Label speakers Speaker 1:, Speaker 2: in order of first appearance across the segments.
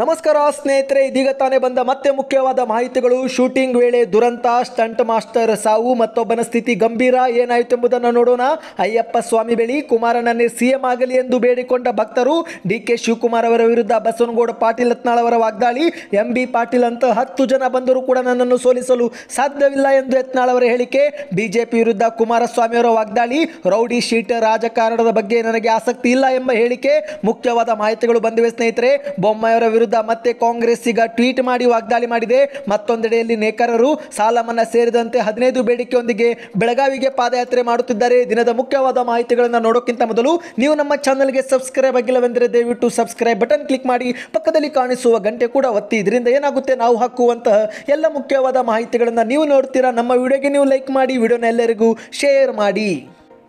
Speaker 1: ನಮಸ್ಕಾರ ಸ್ನೇಹಿತರೆ ಇದೀಗ ತಾನೇ ಬಂದ ಮತ್ತೆ ಮುಖ್ಯವಾದ ಮಾಹಿತಿಗಳು ಶೂಟಿಂಗ್ ವೇಳೆ ದುರಂತ ಸ್ಟಂಟ್ ಮಾಸ್ಟರ್ ಸಾವು ಮತ್ತೊಬ್ಬನ ಸ್ಥಿತಿ ಗಂಭೀರ ಏನಾಯಿತು ಎಂಬುದನ್ನು ನೋಡೋಣ ಅಯ್ಯಪ್ಪ ಸ್ವಾಮಿ ಬಳಿ ಕುಮಾರನನ್ನೇ ಸಿಎಂ ಆಗಲಿ ಎಂದು ಬೇಡಿಕೊಂಡ ಭಕ್ತರು ಡಿ ಕೆ ಶಿವಕುಮಾರ್ ಅವರ ವಿರುದ್ಧ ಬಸವನಗೌಡ ಪಾಟೀಲ್ ಯತ್ನಾಳ್ ಅವರ ವಾಗ್ದಾಳಿ ಎಂ ಬಿ ಪಾಟೀಲ್ ಅಂತ ಹತ್ತು ಜನ ಬಂದರೂ ಕೂಡ ನನ್ನನ್ನು ಸೋಲಿಸಲು ಸಾಧ್ಯವಿಲ್ಲ ಎಂದು ಯತ್ನಾಳ್ ಅವರ ಹೇಳಿಕೆ ಬಿಜೆಪಿ ವಿರುದ್ಧ ಕುಮಾರಸ್ವಾಮಿ ಅವರ ವಾಗ್ದಾಳಿ ರೌಡಿ ಶೀಟ್ ರಾಜಕಾರಣದ ಬಗ್ಗೆ ನನಗೆ ಆಸಕ್ತಿ ಇಲ್ಲ ಎಂಬ ಹೇಳಿಕೆ ಮುಖ್ಯವಾದ ಮಾಹಿತಿಗಳು ಬಂದಿವೆ ಸ್ನೇಹಿತರೆ ಅವರ ವಿರುದ್ಧ ವಿರುದ್ಧ ಮತ್ತೆ ಕಾಂಗ್ರೆಸ್ ಈಗ ಟ್ವೀಟ್ ಮಾಡಿ ವಾಗ್ದಾಳಿ ಮಾಡಿದೆ ಮತ್ತೊಂದೆಡೆಯಲ್ಲಿ ನೇಕಾರರು ಸಾಲ ಮನ್ನಾ ಸೇರಿದಂತೆ ಹದಿನೈದು ಬೇಡಿಕೆಯೊಂದಿಗೆ ಬೆಳಗಾವಿಗೆ ಪಾದಯಾತ್ರೆ ಮಾಡುತ್ತಿದ್ದಾರೆ ದಿನದ ಮುಖ್ಯವಾದ ಮಾಹಿತಿಗಳನ್ನು ನೋಡೋಕ್ಕಿಂತ ಮೊದಲು ನೀವು ನಮ್ಮ ಚಾನೆಲ್ಗೆ ಸಬ್ಸ್ಕ್ರೈಬ್ ಆಗಿಲ್ಲವೆಂದರೆ ದಯವಿಟ್ಟು ಸಬ್ಸ್ಕ್ರೈಬ್ ಬಟನ್ ಕ್ಲಿಕ್ ಮಾಡಿ ಪಕ್ಕದಲ್ಲಿ ಕಾಣಿಸುವ ಗಂಟೆ ಕೂಡ ಒತ್ತಿ ಇದರಿಂದ ಏನಾಗುತ್ತೆ ನಾವು ಹಾಕುವಂತಹ ಎಲ್ಲ ಮುಖ್ಯವಾದ ಮಾಹಿತಿಗಳನ್ನು ನೀವು ನೋಡ್ತೀರಾ ನಮ್ಮ ವಿಡಿಯೋಗೆ ನೀವು ಲೈಕ್ ಮಾಡಿ ವಿಡಿಯೋನ ಎಲ್ಲರಿಗೂ ಶೇರ್ ಮಾಡಿ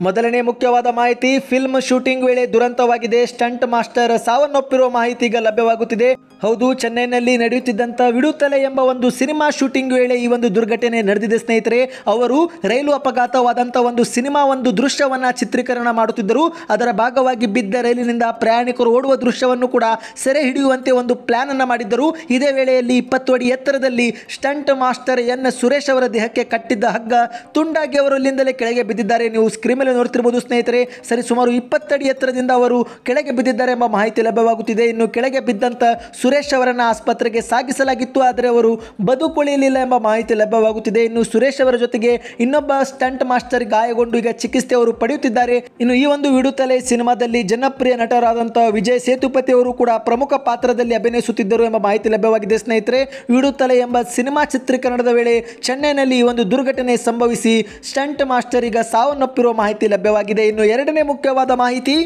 Speaker 1: ಮೊದಲನೇ ಮುಖ್ಯವಾದ ಮಾಹಿತಿ ಫಿಲ್ಮ್ ಶೂಟಿಂಗ್ ವೇಳೆ ದುರಂತವಾಗಿದೆ ಸ್ಟಂಟ್ ಮಾಸ್ಟರ್ ಸಾವನ್ನೊಪ್ಪಿರುವ ಮಾಹಿತಿ ಈಗ ಲಭ್ಯವಾಗುತ್ತಿದೆ ಹೌದು ಚೆನ್ನೈನಲ್ಲಿ ನಡೆಯುತ್ತಿದ್ದಂಥ ವಿಡುತ್ತಲೆ ಎಂಬ ಒಂದು ಸಿನಿಮಾ ಶೂಟಿಂಗ್ ವೇಳೆ ಈ ಒಂದು ದುರ್ಘಟನೆ ನಡೆದಿದೆ ಸ್ನೇಹಿತರೆ ಅವರು ರೈಲು ಅಪಘಾತವಾದಂತಹ ಒಂದು ಸಿನಿಮಾ ಒಂದು ದೃಶ್ಯವನ್ನು ಚಿತ್ರೀಕರಣ ಮಾಡುತ್ತಿದ್ದರು ಅದರ ಭಾಗವಾಗಿ ಬಿದ್ದ ರೈಲಿನಿಂದ ಪ್ರಯಾಣಿಕರು ಓಡುವ ದೃಶ್ಯವನ್ನು ಕೂಡ ಸೆರೆ ಹಿಡಿಯುವಂತೆ ಒಂದು ಪ್ಲಾನ್ ಅನ್ನು ಮಾಡಿದ್ದರು ಇದೇ ವೇಳೆಯಲ್ಲಿ ಇಪ್ಪತ್ತು ಅಡಿ ಎತ್ತರದಲ್ಲಿ ಸ್ಟಂಟ್ ಮಾಸ್ಟರ್ ಎನ್ ಸುರೇಶ್ ಅವರ ದೇಹಕ್ಕೆ ಕಟ್ಟಿದ್ದ ಹಗ್ಗ ತುಂಡಾಗಿ ಅವರು ಕೆಳಗೆ ಬಿದ್ದಿದ್ದಾರೆ ನೀವು ಸ್ಕ್ರೀನ್ ಮೇಲೆ ನೋಡ್ತಿರ್ಬೋದು ಸ್ನೇಹಿತರೆ ಸರಿ ಸುಮಾರು ಇಪ್ಪತ್ತಡಿ ಎತ್ತರದಿಂದ ಅವರು ಕೆಳಗೆ ಬಿದ್ದಿದ್ದಾರೆ ಎಂಬ ಮಾಹಿತಿ ಲಭ್ಯವಾಗುತ್ತಿದೆ ಇನ್ನು ಕೆಳಗೆ ಬಿದ್ದಂಥ ಸುರೇಶ್ ಸುರೇಶ್ ಅವರನ್ನು ಆಸ್ಪತ್ರೆಗೆ ಸಾಗಿಸಲಾಗಿತ್ತು ಆದರೆ ಅವರು ಬದುಕುಳಿಯಲಿಲ್ಲ ಎಂಬ ಮಾಹಿತಿ ಲಭ್ಯವಾಗುತ್ತಿದೆ ಇನ್ನು ಸುರೇಶ್ ಅವರ ಜೊತೆಗೆ ಇನ್ನೊಬ್ಬ ಸ್ಟಂಟ್ ಮಾಸ್ಟರ್ ಗಾಯಗೊಂಡು ಈಗ ಚಿಕಿತ್ಸೆ ಅವರು ಪಡೆಯುತ್ತಿದ್ದಾರೆ ಇನ್ನು ಈ ಒಂದು ವಿಡುತಲೆ ಸಿನಿಮಾದಲ್ಲಿ ಜನಪ್ರಿಯ ನಟರಾದಂತಹ ವಿಜಯ್ ಸೇತುಪತಿ ಅವರು ಕೂಡ ಪ್ರಮುಖ ಪಾತ್ರದಲ್ಲಿ ಅಭಿನಯಿಸುತ್ತಿದ್ದರು ಎಂಬ ಮಾಹಿತಿ ಲಭ್ಯವಾಗಿದೆ ಸ್ನೇಹಿತರೆ ವಿಡುತಲೆ ಎಂಬ ಸಿನಿಮಾ ಚಿತ್ರೀಕರಣದ ವೇಳೆ ಚೆನ್ನೈನಲ್ಲಿ ಈ ಒಂದು ದುರ್ಘಟನೆ ಸಂಭವಿಸಿ ಸ್ಟಂಟ್ ಮಾಸ್ಟರ್ ಈಗ ಸಾವನ್ನಪ್ಪಿರುವ ಮಾಹಿತಿ ಲಭ್ಯವಾಗಿದೆ ಇನ್ನು ಎರಡನೇ ಮುಖ್ಯವಾದ ಮಾಹಿತಿ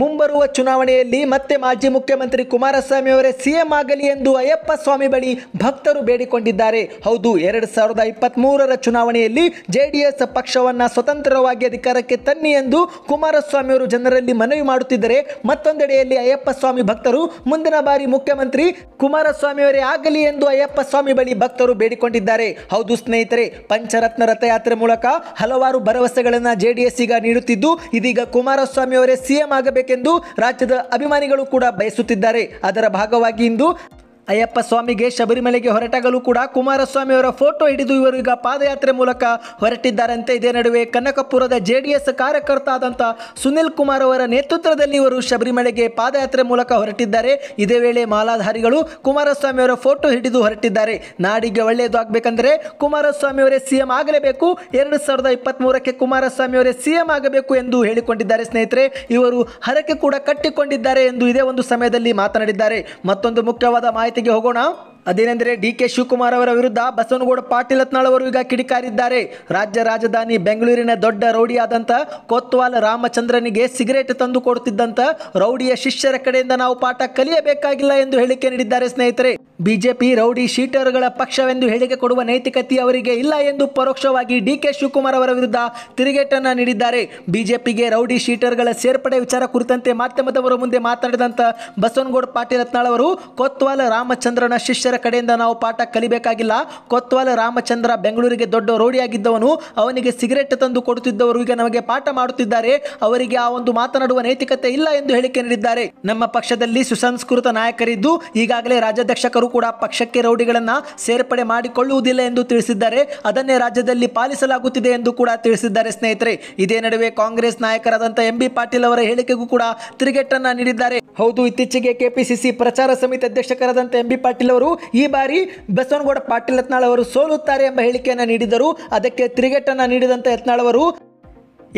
Speaker 1: ಮುಂಬರುವ ಚುನಾವಣೆಯಲ್ಲಿ ಮತ್ತೆ ಮಾಜಿ ಮುಖ್ಯಮಂತ್ರಿ ಕುಮಾರಸ್ವಾಮಿ ಅವರೇ ಸಿಎಂ ಆಗಲಿ ಎಂದು ಅಯ್ಯಪ್ಪ ಸ್ವಾಮಿ ಬಳಿ ಭಕ್ತರು ಬೇಡಿಕೊಂಡಿದ್ದಾರೆ ಹೌದು ಎರಡು ಸಾವಿರದ ಇಪ್ಪತ್ತ್ ಚುನಾವಣೆಯಲ್ಲಿ ಜೆಡಿಎಸ್ ಪಕ್ಷವನ್ನು ಸ್ವತಂತ್ರವಾಗಿ ಅಧಿಕಾರಕ್ಕೆ ತನ್ನಿ ಎಂದು ಕುಮಾರಸ್ವಾಮಿ ಅವರು ಜನರಲ್ಲಿ ಮನವಿ ಮಾಡುತ್ತಿದ್ದರೆ ಮತ್ತೊಂದೆಡೆಯಲ್ಲಿ ಅಯ್ಯಪ್ಪ ಸ್ವಾಮಿ ಭಕ್ತರು ಮುಂದಿನ ಬಾರಿ ಮುಖ್ಯಮಂತ್ರಿ ಕುಮಾರಸ್ವಾಮಿ ಅವರೇ ಆಗಲಿ ಎಂದು ಅಯ್ಯಪ್ಪ ಸ್ವಾಮಿ ಬಳಿ ಭಕ್ತರು ಬೇಡಿಕೊಂಡಿದ್ದಾರೆ ಹೌದು ಸ್ನೇಹಿತರೆ ಪಂಚರತ್ನ ರಥಯಾತ್ರೆ ಮೂಲಕ ಹಲವಾರು ಭರವಸೆಗಳನ್ನು ಜೆಡಿಎಸ್ ಈಗ ನೀಡುತ್ತಿದ್ದು ಇದೀಗ ಕುಮಾರಸ್ವಾಮಿ ಅವರೇ ಸಿಎಂ ಆಗಬೇಕು ಮಾಡಬೇಕೆಂದು ರಾಜ್ಯದ ಅಭಿಮಾನಿಗಳು ಕೂಡ ಬಯಸುತ್ತಿದ್ದಾರೆ ಅದರ ಭಾಗವಾಗಿ ಇಂದು ಅಯ್ಯಪ್ಪ ಸ್ವಾಮಿಗೆ ಶಬರಿಮಲೆಗೆ ಹೊರಟಾಗಲೂ ಕೂಡ ಕುಮಾರಸ್ವಾಮಿ ಅವರ ಫೋಟೋ ಹಿಡಿದು ಇವರು ಈಗ ಪಾದಯಾತ್ರೆ ಮೂಲಕ ಹೊರಟಿದ್ದಾರಂತೆ ಇದೇ ನಡುವೆ ಕನಕಪುರದ ಜೆಡಿಎಸ್ ಕಾರ್ಯಕರ್ತ ಆದಂಥ ಸುನಿಲ್ ಕುಮಾರ್ ಅವರ ನೇತೃತ್ವದಲ್ಲಿ ಇವರು ಶಬರಿಮಲೆಗೆ ಪಾದಯಾತ್ರೆ ಮೂಲಕ ಹೊರಟಿದ್ದಾರೆ ಇದೇ ವೇಳೆ ಮಾಲಾಧಾರಿಗಳು ಕುಮಾರಸ್ವಾಮಿ ಅವರ ಫೋಟೋ ಹಿಡಿದು ಹೊರಟಿದ್ದಾರೆ ನಾಡಿಗೆ ಒಳ್ಳೆಯದು ಆಗಬೇಕಂದ್ರೆ ಕುಮಾರಸ್ವಾಮಿ ಅವರೇ ಸಿಎಂ ಆಗಲೇಬೇಕು ಎರಡು ಸಾವಿರದ ಇಪ್ಪತ್ತ್ಮೂರಕ್ಕೆ ಕುಮಾರಸ್ವಾಮಿ ಅವರೇ ಸಿಎಂ ಆಗಬೇಕು ಎಂದು ಹೇಳಿಕೊಂಡಿದ್ದಾರೆ ಸ್ನೇಹಿತರೆ ಇವರು ಹರಕೆ ಕೂಡ ಕಟ್ಟಿಕೊಂಡಿದ್ದಾರೆ ಎಂದು ಇದೇ ಒಂದು ಸಮಯದಲ್ಲಿ ಮಾತನಾಡಿದ್ದಾರೆ ಮತ್ತೊಂದು ಮುಖ್ಯವಾದ ಮಾಹಿತಿ ತೆಗಿ ಹೋಗೋಣ ಅದೇನೆಂದರೆ ಡಿ ಕೆ ಶಿವಕುಮಾರ್ ಅವರ ವಿರುದ್ಧ ಬಸವನಗೌಡ ಪಾಟೀಲ್ ಅವರು ಈಗ ಕಿಡಿಕಾರಿದ್ದಾರೆ ರಾಜ್ಯ ರಾಜಧಾನಿ ಬೆಂಗಳೂರಿನ ದೊಡ್ಡ ರೌಡಿಯಾದಂಥ ಕೋತ್ವಾಲ್ ರಾಮಚಂದ್ರನಿಗೆ ಸಿಗರೇಟ್ ತಂದು ಕೊಡುತ್ತಿದ್ದಂತ ರೌಡಿಯ ಶಿಷ್ಯರ ಕಡೆಯಿಂದ ನಾವು ಪಾಠ ಕಲಿಯಬೇಕಾಗಿಲ್ಲ ಎಂದು ಹೇಳಿಕೆ ನೀಡಿದ್ದಾರೆ ಸ್ನೇಹಿತರೆ ಬಿಜೆಪಿ ರೌಡಿ ಶೀಟರ್ಗಳ ಪಕ್ಷವೆಂದು ಹೇಳಿಕೆ ಕೊಡುವ ನೈತಿಕತೆ ಅವರಿಗೆ ಇಲ್ಲ ಎಂದು ಪರೋಕ್ಷವಾಗಿ ಡಿ ಕೆ ಶಿವಕುಮಾರ್ ಅವರ ವಿರುದ್ಧ ತಿರುಗೇಟನ್ನು ನೀಡಿದ್ದಾರೆ ಬಿಜೆಪಿಗೆ ರೌಡಿ ಶೀಟರ್ಗಳ ಸೇರ್ಪಡೆ ವಿಚಾರ ಕುರಿತಂತೆ ಮಾಧ್ಯಮದವರ ಮುಂದೆ ಮಾತನಾಡಿದಂಥ ಬಸವನಗೌಡ ಪಾಟೀಲ್ ಅವರು ಕೊತ್ವಾಲ ರಾಮಚಂದ್ರನ ಶಿಷ್ಯರ ಕಡೆಯಿಂದ ನಾವು ಪಾಠ ಕಲಿಬೇಕಾಗಿಲ್ಲ ಕೊತ್ವಾಲ ರಾಮಚಂದ್ರ ಬೆಂಗಳೂರಿಗೆ ದೊಡ್ಡ ರೋಡಿಯಾಗಿದ್ದವನು ಅವನಿಗೆ ಸಿಗರೆಟ್ ತಂದು ಕೊಡುತ್ತಿದ್ದವರು ಈಗ ನಮಗೆ ಪಾಠ ಮಾಡುತ್ತಿದ್ದಾರೆ ಅವರಿಗೆ ಆ ಒಂದು ಮಾತನಾಡುವ ನೈತಿಕತೆ ಇಲ್ಲ ಎಂದು ಹೇಳಿಕೆ ನೀಡಿದ್ದಾರೆ ನಮ್ಮ ಪಕ್ಷದಲ್ಲಿ ಸುಸಂಸ್ಕೃತ ನಾಯಕರಿದ್ದು ಈಗಾಗಲೇ ರಾಜ್ಯಾಧ್ಯಕ್ಷಕರು ಕೂಡ ಪಕ್ಷಕ್ಕೆ ರೌಡಿಗಳನ್ನ ಸೇರ್ಪಡೆ ಮಾಡಿಕೊಳ್ಳುವುದಿಲ್ಲ ಎಂದು ತಿಳಿಸಿದ್ದಾರೆ ಅದನ್ನೇ ರಾಜ್ಯದಲ್ಲಿ ಪಾಲಿಸಲಾಗುತ್ತಿದೆ ಎಂದು ಕೂಡ ತಿಳಿಸಿದ್ದಾರೆ ಸ್ನೇಹಿತರೆ ಇದೇ ನಡುವೆ ಕಾಂಗ್ರೆಸ್ ನಾಯಕರಾದಂತಹ ಎಂ ಬಿ ಪಾಟೀಲ್ ಅವರ ಹೇಳಿಕೆಗೂ ಕೂಡ ತಿರುಗೇಟನ್ನ ನೀಡಿದ್ದಾರೆ ಹೌದು ಇತ್ತೀಚೆಗೆ ಕೆಪಿಸಿಸಿ ಪ್ರಚಾರ ಸಮಿತಿ ಅಧ್ಯಕ್ಷಕರಾದಂತಹ ಎಂ ಬಿ ಪಾಟೀಲ್ ಅವರು ಈ ಬಾರಿ ಬಸವನಗೌಡ ಪಾಟೀಲ್ ಯತ್ನಾಳ್ ಅವರು ಸೋಲುತ್ತಾರೆ ಎಂಬ ಹೇಳಿಕೆಯನ್ನು ನೀಡಿದರು ಅದಕ್ಕೆ ತಿರುಗೇಟನ್ನು ನೀಡಿದಂಥ ಯತ್ನಾಳ್ ಅವರು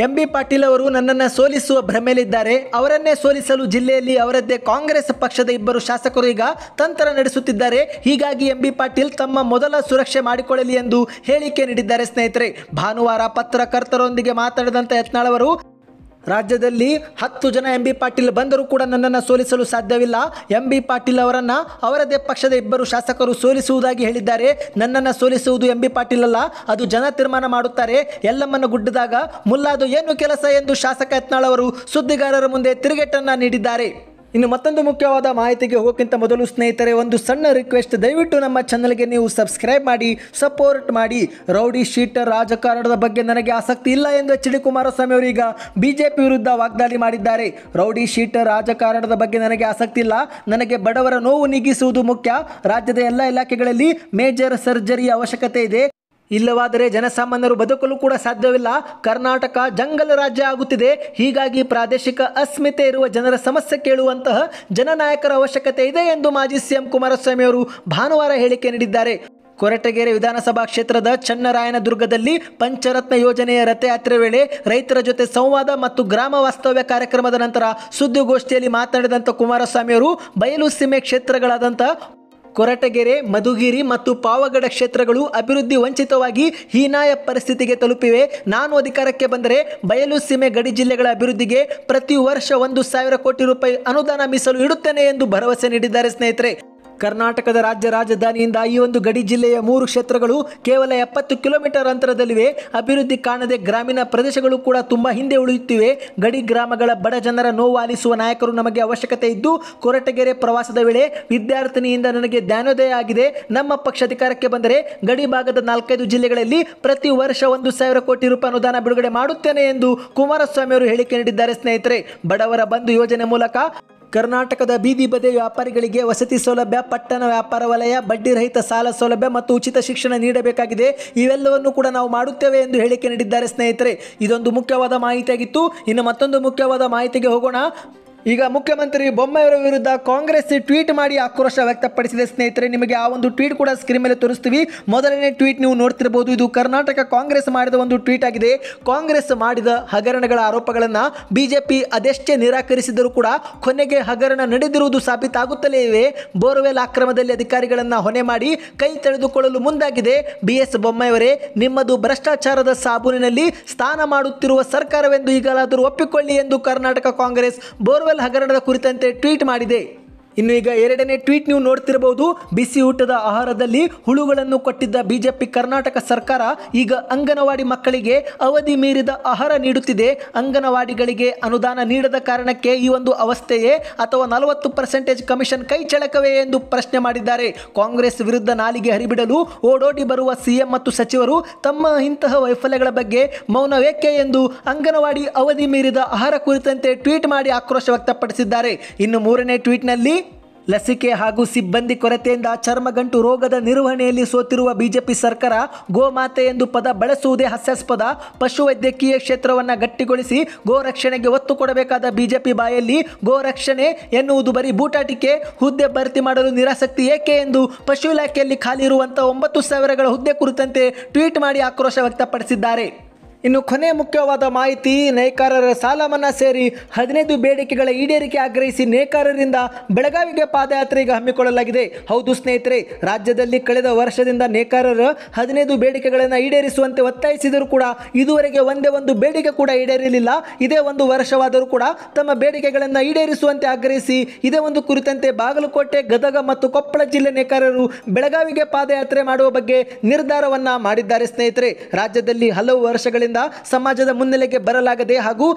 Speaker 1: ಎಂ ಬಿ ಪಾಟೀಲ್ ಅವರು ನನ್ನನ್ನು ಸೋಲಿಸುವ ಭ್ರಮೆಯಲ್ಲಿದ್ದಾರೆ ಅವರನ್ನೇ ಸೋಲಿಸಲು ಜಿಲ್ಲೆಯಲ್ಲಿ ಅವರದ್ದೇ ಕಾಂಗ್ರೆಸ್ ಪಕ್ಷದ ಇಬ್ಬರು ಶಾಸಕರು ಈಗ ತಂತ್ರ ನಡೆಸುತ್ತಿದ್ದಾರೆ ಹೀಗಾಗಿ ಎಂ ಬಿ ಪಾಟೀಲ್ ತಮ್ಮ ಮೊದಲ ಸುರಕ್ಷೆ ಮಾಡಿಕೊಳ್ಳಲಿ ಎಂದು ಹೇಳಿಕೆ ನೀಡಿದ್ದಾರೆ ಸ್ನೇಹಿತರೆ ಭಾನುವಾರ ಪತ್ರಕರ್ತರೊಂದಿಗೆ ಮಾತನಾಡಿದಂತ ಯತ್ನಾಳ್ ಅವರು ರಾಜ್ಯದಲ್ಲಿ ಹತ್ತು ಜನ ಎಂ ಬಿ ಪಾಟೀಲ್ ಬಂದರೂ ಕೂಡ ನನ್ನನ್ನು ಸೋಲಿಸಲು ಸಾಧ್ಯವಿಲ್ಲ ಎಂ ಬಿ ಪಾಟೀಲ್ ಅವರನ್ನು ಅವರದೇ ಪಕ್ಷದ ಇಬ್ಬರು ಶಾಸಕರು ಸೋಲಿಸುವುದಾಗಿ ಹೇಳಿದ್ದಾರೆ ನನ್ನನ್ನು ಸೋಲಿಸುವುದು ಎಂ ಬಿ ಪಾಟೀಲ್ ಅಲ್ಲ ಅದು ಜನ ತೀರ್ಮಾನ ಮಾಡುತ್ತಾರೆ ಎಲ್ಲಮ್ಮನ್ನು ಗುಡ್ಡದಾಗ ಮುಲ್ಲಾದು ಏನು ಕೆಲಸ ಎಂದು ಶಾಸಕ ಯತ್ನಾಳ್ ಅವರು ಸುದ್ದಿಗಾರರ ಮುಂದೆ ತಿರುಗೇಟನ್ನು ನೀಡಿದ್ದಾರೆ ಇನ್ನು ಮತ್ತೊಂದು ಮುಖ್ಯವಾದ ಮಾಹಿತಿಗೆ ಹೋಗೋಕ್ಕಿಂತ ಮೊದಲು ಸ್ನೇಹಿತರೆ ಒಂದು ಸಣ್ಣ ರಿಕ್ವೆಸ್ಟ್ ದಯವಿಟ್ಟು ನಮ್ಮ ಚಾನಲ್ಗೆ ನೀವು ಸಬ್ಸ್ಕ್ರೈಬ್ ಮಾಡಿ ಸಪೋರ್ಟ್ ಮಾಡಿ ರೌಡಿ ಶೀಟರ್ ರಾಜಕಾರಣದ ಬಗ್ಗೆ ನನಗೆ ಆಸಕ್ತಿ ಇಲ್ಲ ಎಂದು ಎಚ್ ಡಿ ಕುಮಾರಸ್ವಾಮಿ ಅವರು ಈಗ ಬಿಜೆಪಿ ವಿರುದ್ಧ ವಾಗ್ದಾಳಿ ಮಾಡಿದ್ದಾರೆ ರೌಡಿ ಶೀಟರ್ ರಾಜಕಾರಣದ ಬಗ್ಗೆ ನನಗೆ ಆಸಕ್ತಿ ಇಲ್ಲ ನನಗೆ ಬಡವರ ನೋವು ನೀಗಿಸುವುದು ಮುಖ್ಯ ರಾಜ್ಯದ ಎಲ್ಲ ಇಲಾಖೆಗಳಲ್ಲಿ ಮೇಜರ್ ಸರ್ಜರಿಯ ಅವಶ್ಯಕತೆ ಇದೆ ಇಲ್ಲವಾದರೆ ಜನಸಾಮಾನ್ಯರು ಬದುಕಲು ಕೂಡ ಸಾಧ್ಯವಿಲ್ಲ ಕರ್ನಾಟಕ ಜಂಗಲ್ ರಾಜ್ಯ ಆಗುತ್ತಿದೆ ಹೀಗಾಗಿ ಪ್ರಾದೇಶಿಕ ಅಸ್ಮಿತೆ ಇರುವ ಜನರ ಸಮಸ್ಯೆ ಕೇಳುವಂತಹ ಜನನಾಯಕರ ಅವಶ್ಯಕತೆ ಇದೆ ಎಂದು ಮಾಜಿ ಸಿಎಂ ಕುಮಾರಸ್ವಾಮಿ ಅವರು ಭಾನುವಾರ ಹೇಳಿಕೆ ನೀಡಿದ್ದಾರೆ ಕೊರಟಗೆರೆ ವಿಧಾನಸಭಾ ಕ್ಷೇತ್ರದ ಚನ್ನರಾಯನದುರ್ಗದಲ್ಲಿ ಪಂಚರತ್ನ ಯೋಜನೆಯ ರಥಯಾತ್ರೆ ವೇಳೆ ರೈತರ ಜೊತೆ ಸಂವಾದ ಮತ್ತು ಗ್ರಾಮ ವಾಸ್ತವ್ಯ ಕಾರ್ಯಕ್ರಮದ ನಂತರ ಸುದ್ದಿಗೋಷ್ಠಿಯಲ್ಲಿ ಮಾತನಾಡಿದಂಥ ಕುಮಾರಸ್ವಾಮಿ ಅವರು ಬಯಲು ಸೀಮೆ ಕ್ಷೇತ್ರಗಳಾದಂಥ ಕೊರಟಗೆರೆ ಮಧುಗಿರಿ ಮತ್ತು ಪಾವಗಡ ಕ್ಷೇತ್ರಗಳು ಅಭಿವೃದ್ಧಿ ವಂಚಿತವಾಗಿ ಹೀನಾಯ ಪರಿಸ್ಥಿತಿಗೆ ತಲುಪಿವೆ ನಾನು ಅಧಿಕಾರಕ್ಕೆ ಬಂದರೆ ಬಯಲು ಸೀಮೆ ಗಡಿ ಜಿಲ್ಲೆಗಳ ಅಭಿವೃದ್ಧಿಗೆ ಪ್ರತಿ ವರ್ಷ ಒಂದು ಸಾವಿರ ಕೋಟಿ ರೂಪಾಯಿ ಅನುದಾನ ಮೀಸಲು ಇಡುತ್ತೇನೆ ಎಂದು ಭರವಸೆ ನೀಡಿದ್ದಾರೆ ಸ್ನೇಹಿತರೆ ಕರ್ನಾಟಕದ ರಾಜ್ಯ ರಾಜಧಾನಿಯಿಂದ ಈ ಒಂದು ಗಡಿ ಜಿಲ್ಲೆಯ ಮೂರು ಕ್ಷೇತ್ರಗಳು ಕೇವಲ ಎಪ್ಪತ್ತು ಕಿಲೋಮೀಟರ್ ಅಂತರದಲ್ಲಿವೆ ಅಭಿವೃದ್ಧಿ ಕಾಣದೆ ಗ್ರಾಮೀಣ ಪ್ರದೇಶಗಳು ಕೂಡ ತುಂಬ ಹಿಂದೆ ಉಳಿಯುತ್ತಿವೆ ಗಡಿ ಗ್ರಾಮಗಳ ಬಡ ಜನರ ನೋವಾಲಿಸುವ ನಾಯಕರು ನಮಗೆ ಅವಶ್ಯಕತೆ ಇದ್ದು ಕೊರಟಗೆರೆ ಪ್ರವಾಸದ ವೇಳೆ ವಿದ್ಯಾರ್ಥಿನಿಯಿಂದ ನನಗೆ ಧ್ಯಾನೋದಯ ಆಗಿದೆ ನಮ್ಮ ಪಕ್ಷ ಅಧಿಕಾರಕ್ಕೆ ಬಂದರೆ ಗಡಿ ಭಾಗದ ನಾಲ್ಕೈದು ಜಿಲ್ಲೆಗಳಲ್ಲಿ ಪ್ರತಿ ವರ್ಷ ಒಂದು ಸಾವಿರ ಕೋಟಿ ರೂಪಾಯಿ ಅನುದಾನ ಬಿಡುಗಡೆ ಮಾಡುತ್ತೇನೆ ಎಂದು ಕುಮಾರಸ್ವಾಮಿ ಅವರು ಹೇಳಿಕೆ ನೀಡಿದ್ದಾರೆ ಸ್ನೇಹಿತರೆ ಬಡವರ ಬಂಧು ಯೋಜನೆ ಮೂಲಕ ಕರ್ನಾಟಕದ ಬೀದಿ ಬದಿ ವ್ಯಾಪಾರಿಗಳಿಗೆ ವಸತಿ ಸೌಲಭ್ಯ ಪಟ್ಟಣ ವ್ಯಾಪಾರ ವಲಯ ಬಡ್ಡಿ ರಹಿತ ಸಾಲ ಸೌಲಭ್ಯ ಮತ್ತು ಉಚಿತ ಶಿಕ್ಷಣ ನೀಡಬೇಕಾಗಿದೆ ಇವೆಲ್ಲವನ್ನು ಕೂಡ ನಾವು ಮಾಡುತ್ತೇವೆ ಎಂದು ಹೇಳಿಕೆ ನೀಡಿದ್ದಾರೆ ಸ್ನೇಹಿತರೆ ಇದೊಂದು ಮುಖ್ಯವಾದ ಮಾಹಿತಿಯಾಗಿತ್ತು ಇನ್ನು ಮತ್ತೊಂದು ಮುಖ್ಯವಾದ ಮಾಹಿತಿಗೆ ಹೋಗೋಣ ಈಗ ಮುಖ್ಯಮಂತ್ರಿ ಅವರ ವಿರುದ್ಧ ಕಾಂಗ್ರೆಸ್ ಟ್ವೀಟ್ ಮಾಡಿ ಆಕ್ರೋಶ ವ್ಯಕ್ತಪಡಿಸಿದೆ ಸ್ನೇಹಿತರೆ ನಿಮಗೆ ಆ ಒಂದು ಟ್ವೀಟ್ ಕೂಡ ಸ್ಕ್ರೀನ್ ಮೇಲೆ ತೋರಿಸ್ತೀವಿ ಮೊದಲನೇ ಟ್ವೀಟ್ ನೀವು ನೋಡ್ತಿರಬಹುದು ಇದು ಕರ್ನಾಟಕ ಕಾಂಗ್ರೆಸ್ ಮಾಡಿದ ಒಂದು ಟ್ವೀಟ್ ಆಗಿದೆ ಕಾಂಗ್ರೆಸ್ ಮಾಡಿದ ಹಗರಣಗಳ ಆರೋಪಗಳನ್ನು ಬಿಜೆಪಿ ಅದೆಷ್ಟೇ ನಿರಾಕರಿಸಿದರೂ ಕೂಡ ಕೊನೆಗೆ ಹಗರಣ ನಡೆದಿರುವುದು ಸಾಬೀತಾಗುತ್ತಲೇ ಇವೆ ಬೋರ್ವೆಲ್ ಆಕ್ರಮದಲ್ಲಿ ಅಧಿಕಾರಿಗಳನ್ನು ಹೊಣೆ ಮಾಡಿ ಕೈ ತೆಳೆದುಕೊಳ್ಳಲು ಮುಂದಾಗಿದೆ ಬಿ ಎಸ್ ಬೊಮ್ಮಾಯಿಯವರೇ ನಿಮ್ಮದು ಭ್ರಷ್ಟಾಚಾರದ ಸಾಬೂನಿನಲ್ಲಿ ಸ್ಥಾನ ಮಾಡುತ್ತಿರುವ ಸರ್ಕಾರವೆಂದು ಈಗಲಾದರೂ ಒಪ್ಪಿಕೊಳ್ಳಿ ಎಂದು ಕರ್ನಾಟಕ ಕಾಂಗ್ರೆಸ್ ಬೋರ್ವೆಲ್ ಹಗರಣದ ಕುರಿತಂತೆ ಟ್ವೀಟ್ ಮಾಡಿದೆ ಇನ್ನು ಈಗ ಎರಡನೇ ಟ್ವೀಟ್ ನೀವು ನೋಡ್ತಿರಬಹುದು ಬಿಸಿ ಊಟದ ಆಹಾರದಲ್ಲಿ ಹುಳುಗಳನ್ನು ಕೊಟ್ಟಿದ್ದ ಬಿಜೆಪಿ ಕರ್ನಾಟಕ ಸರ್ಕಾರ ಈಗ ಅಂಗನವಾಡಿ ಮಕ್ಕಳಿಗೆ ಅವಧಿ ಮೀರಿದ ಆಹಾರ ನೀಡುತ್ತಿದೆ ಅಂಗನವಾಡಿಗಳಿಗೆ ಅನುದಾನ ನೀಡದ ಕಾರಣಕ್ಕೆ ಈ ಒಂದು ಅವಸ್ಥೆಯೇ ಅಥವಾ ನಲವತ್ತು ಪರ್ಸೆಂಟೇಜ್ ಕಮಿಷನ್ ಕೈ ಚಳಕವೇ ಎಂದು ಪ್ರಶ್ನೆ ಮಾಡಿದ್ದಾರೆ ಕಾಂಗ್ರೆಸ್ ವಿರುದ್ಧ ನಾಲಿಗೆ ಹರಿಬಿಡಲು ಓಡೋಡಿ ಬರುವ ಸಿಎಂ ಮತ್ತು ಸಚಿವರು ತಮ್ಮ ಇಂತಹ ವೈಫಲ್ಯಗಳ ಬಗ್ಗೆ ಮೌನವೇಕೆ ಎಂದು ಅಂಗನವಾಡಿ ಅವಧಿ ಮೀರಿದ ಆಹಾರ ಕುರಿತಂತೆ ಟ್ವೀಟ್ ಮಾಡಿ ಆಕ್ರೋಶ ವ್ಯಕ್ತಪಡಿಸಿದ್ದಾರೆ ಇನ್ನು ಮೂರನೇ ಟ್ವೀಟ್ನಲ್ಲಿ ಲಸಿಕೆ ಹಾಗೂ ಸಿಬ್ಬಂದಿ ಕೊರತೆಯಿಂದ ಚರ್ಮಗಂಟು ರೋಗದ ನಿರ್ವಹಣೆಯಲ್ಲಿ ಸೋತಿರುವ ಬಿಜೆಪಿ ಸರ್ಕಾರ ಗೋಮಾತೆ ಎಂದು ಪದ ಬಳಸುವುದೇ ಹಾಸ್ಯಾಸ್ಪದ ಪಶುವೈದ್ಯಕೀಯ ಕ್ಷೇತ್ರವನ್ನು ಗಟ್ಟಿಗೊಳಿಸಿ ಗೋರಕ್ಷಣೆಗೆ ಒತ್ತು ಕೊಡಬೇಕಾದ ಬಿಜೆಪಿ ಬಾಯಲ್ಲಿ ಗೋರಕ್ಷಣೆ ಎನ್ನುವುದು ಬರೀ ಬೂಟಾಟಿಕೆ ಹುದ್ದೆ ಭರ್ತಿ ಮಾಡಲು ನಿರಾಸಕ್ತಿ ಏಕೆ ಎಂದು ಪಶು ಇಲಾಖೆಯಲ್ಲಿ ಖಾಲಿ ಇರುವಂತಹ ಒಂಬತ್ತು ಸಾವಿರಗಳ ಹುದ್ದೆ ಕುರಿತಂತೆ ಟ್ವೀಟ್ ಮಾಡಿ ಆಕ್ರೋಶ ವ್ಯಕ್ತಪಡಿಸಿದ್ದಾರೆ ಇನ್ನು ಕೊನೆ ಮುಖ್ಯವಾದ ಮಾಹಿತಿ ನೇಕಾರರ ಸಾಲ ಮನ್ನಾ ಸೇರಿ ಹದಿನೈದು ಬೇಡಿಕೆಗಳ ಈಡೇರಿಕೆ ಆಗ್ರಹಿಸಿ ನೇಕಾರರಿಂದ ಬೆಳಗಾವಿಗೆ ಪಾದಯಾತ್ರೆಗೆ ಹಮ್ಮಿಕೊಳ್ಳಲಾಗಿದೆ ಹೌದು ಸ್ನೇಹಿತರೆ ರಾಜ್ಯದಲ್ಲಿ ಕಳೆದ ವರ್ಷದಿಂದ ನೇಕಾರರು ಹದಿನೈದು ಬೇಡಿಕೆಗಳನ್ನು ಈಡೇರಿಸುವಂತೆ ಒತ್ತಾಯಿಸಿದರೂ ಕೂಡ ಇದುವರೆಗೆ ಒಂದೇ ಒಂದು ಬೇಡಿಕೆ ಕೂಡ ಈಡೇರಿಲಿಲ್ಲ ಇದೇ ಒಂದು ವರ್ಷವಾದರೂ ಕೂಡ ತಮ್ಮ ಬೇಡಿಕೆಗಳನ್ನು ಈಡೇರಿಸುವಂತೆ ಆಗ್ರಹಿಸಿ ಇದೇ ಒಂದು ಕುರಿತಂತೆ ಬಾಗಲಕೋಟೆ ಗದಗ ಮತ್ತು ಕೊಪ್ಪಳ ಜಿಲ್ಲೆ ನೇಕಾರರು ಬೆಳಗಾವಿಗೆ ಪಾದಯಾತ್ರೆ ಮಾಡುವ ಬಗ್ಗೆ ನಿರ್ಧಾರವನ್ನು ಮಾಡಿದ್ದಾರೆ ಸ್ನೇಹಿತರೆ ರಾಜ್ಯದಲ್ಲಿ ಹಲವು ವರ್ಷಗಳ ಕಾರಣಗಳಿಂದ ಸಮಾಜದ ಮುನ್ನೆಲೆಗೆ ಬರಲಾಗದೆ ಹಾಗೂ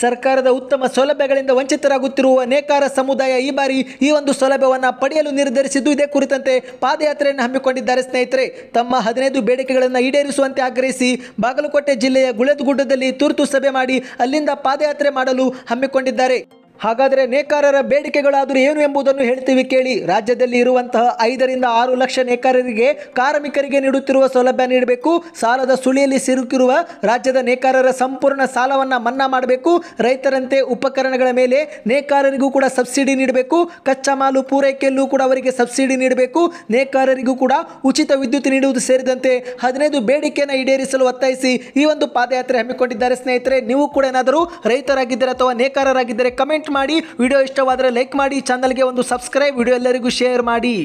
Speaker 1: ಸರ್ಕಾರದ ಉತ್ತಮ ಸೌಲಭ್ಯಗಳಿಂದ ವಂಚಿತರಾಗುತ್ತಿರುವ ನೇಕಾರ ಸಮುದಾಯ ಈ ಬಾರಿ ಈ ಒಂದು ಸೌಲಭ್ಯವನ್ನು ಪಡೆಯಲು ನಿರ್ಧರಿಸಿದ್ದು ಇದೇ ಕುರಿತಂತೆ ಪಾದಯಾತ್ರೆಯನ್ನು ಹಮ್ಮಿಕೊಂಡಿದ್ದಾರೆ ಸ್ನೇಹಿತರೆ ತಮ್ಮ ಹದಿನೈದು ಬೇಡಿಕೆಗಳನ್ನು ಈಡೇರಿಸುವಂತೆ ಆಗ್ರಹಿಸಿ ಬಾಗಲಕೋಟೆ ಜಿಲ್ಲೆಯ ಗುಳೆದ್ಗುಡ್ಡದಲ್ಲಿ ತುರ್ತು ಸಭೆ ಮಾಡಿ ಅಲ್ಲಿಂದ ಪಾದಯಾತ್ರೆ ಮಾಡಲು ಹಮ್ಮಿಕೊಂಡಿದ್ದಾರೆ ಹಾಗಾದರೆ ನೇಕಾರರ ಬೇಡಿಕೆಗಳಾದರೂ ಏನು ಎಂಬುದನ್ನು ಹೇಳ್ತೀವಿ ಕೇಳಿ ರಾಜ್ಯದಲ್ಲಿ ಇರುವಂತಹ ಐದರಿಂದ ಆರು ಲಕ್ಷ ನೇಕಾರರಿಗೆ ಕಾರ್ಮಿಕರಿಗೆ ನೀಡುತ್ತಿರುವ ಸೌಲಭ್ಯ ನೀಡಬೇಕು ಸಾಲದ ಸುಳಿಯಲ್ಲಿ ಸಿಲುಕಿರುವ ರಾಜ್ಯದ ನೇಕಾರರ ಸಂಪೂರ್ಣ ಸಾಲವನ್ನು ಮನ್ನಾ ಮಾಡಬೇಕು ರೈತರಂತೆ ಉಪಕರಣಗಳ ಮೇಲೆ ನೇಕಾರರಿಗೂ ಕೂಡ ಸಬ್ಸಿಡಿ ನೀಡಬೇಕು ಕಚ್ಚಾ ಮಾಲು ಪೂರೈಕೆಯಲ್ಲೂ ಕೂಡ ಅವರಿಗೆ ಸಬ್ಸಿಡಿ ನೀಡಬೇಕು ನೇಕಾರರಿಗೂ ಕೂಡ ಉಚಿತ ವಿದ್ಯುತ್ ನೀಡುವುದು ಸೇರಿದಂತೆ ಹದಿನೈದು ಬೇಡಿಕೆಯನ್ನು ಈಡೇರಿಸಲು ಒತ್ತಾಯಿಸಿ ಈ ಒಂದು ಪಾದಯಾತ್ರೆ ಹಮ್ಮಿಕೊಂಡಿದ್ದಾರೆ ಸ್ನೇಹಿತರೆ ನೀವು ಕೂಡ ಏನಾದರೂ ರೈತರಾಗಿದ್ದರೆ ಅಥವಾ ನೇಕಾರರಾಗಿದ್ದರೆ ಕಮೆಂಟ್ ಮಾಡಿ ವಿಡಿಯೋ ಇಷ್ಟವಾದರೆ ಲೈಕ್ ಮಾಡಿ ಚಾನಲ್ಗೆ ಒಂದು ಸಬ್ಸ್ಕ್ರೈಬ್ ವಿಡಿಯೋ ಎಲ್ಲರಿಗೂ ಶೇರ್ ಮಾಡಿ